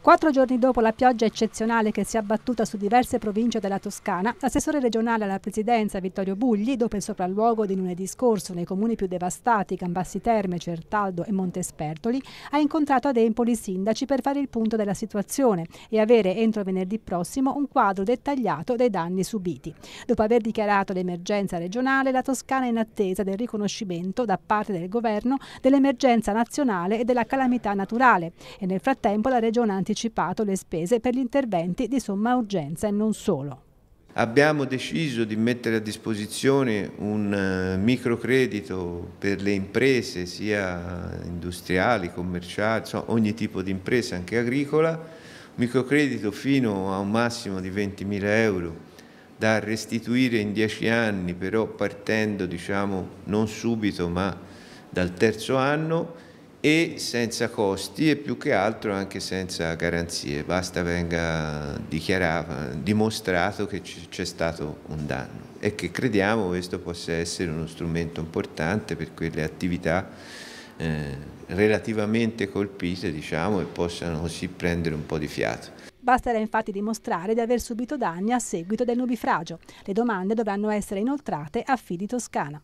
Quattro giorni dopo la pioggia eccezionale che si è abbattuta su diverse province della Toscana, l'assessore regionale alla presidenza Vittorio Bugli, dopo il sopralluogo di lunedì scorso nei comuni più devastati Cambassi Terme, Certaldo e Montespertoli, ha incontrato ad Empoli i sindaci per fare il punto della situazione e avere entro venerdì prossimo un quadro dettagliato dei danni subiti. Dopo aver dichiarato l'emergenza regionale, la Toscana è in attesa del riconoscimento da parte del governo dell'emergenza nazionale e della calamità naturale e nel frattempo la regione anticipato le spese per gli interventi di somma urgenza e non solo. Abbiamo deciso di mettere a disposizione un eh, microcredito per le imprese, sia industriali, commerciali, insomma, ogni tipo di impresa, anche agricola, microcredito fino a un massimo di 20.000 euro da restituire in 10 anni, però partendo diciamo, non subito ma dal terzo anno e senza costi e più che altro anche senza garanzie, basta venga dimostrato che c'è stato un danno e che crediamo questo possa essere uno strumento importante per quelle attività eh, relativamente colpite diciamo, e possano così prendere un po' di fiato. Basterà infatti dimostrare di aver subito danni a seguito del nubifragio. Le domande dovranno essere inoltrate a Fidi Toscana.